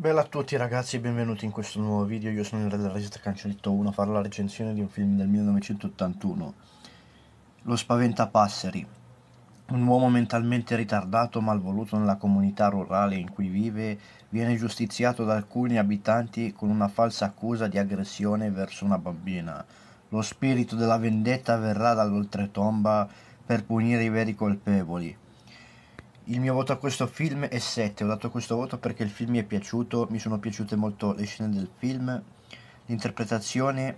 Bella a tutti ragazzi e benvenuti in questo nuovo video, io sono il re del regista Cancelletto 1 a fare la recensione di un film del 1981 Lo Spaventapasseri Un uomo mentalmente ritardato, malvoluto nella comunità rurale in cui vive viene giustiziato da alcuni abitanti con una falsa accusa di aggressione verso una bambina Lo spirito della vendetta verrà dall'oltretomba per punire i veri colpevoli il mio voto a questo film è 7, ho dato questo voto perché il film mi è piaciuto, mi sono piaciute molto le scene del film, l'interpretazione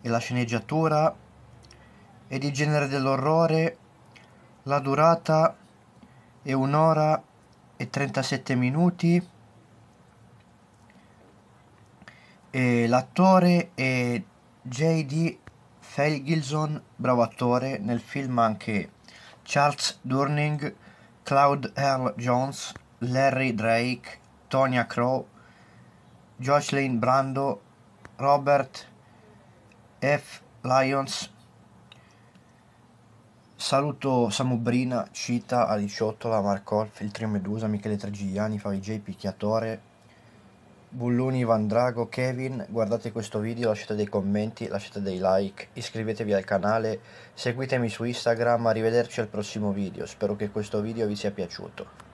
e la sceneggiatura ed il genere dell'orrore, la durata è un'ora e 37 minuti e l'attore è J.D. Felgilson, bravo attore, nel film anche Charles Durning Cloud Earl Jones, Larry Drake, Tonya Crow, Jocelyn Brando, Robert F. Lyons. Saluto Samubrina, Cita, Aliciotola, Marcolf, il Trio Medusa, Michele Tregigliani, Favij Picchiatore, Bulloni, Vandrago, Kevin, guardate questo video, lasciate dei commenti, lasciate dei like, iscrivetevi al canale, seguitemi su Instagram, arrivederci al prossimo video, spero che questo video vi sia piaciuto.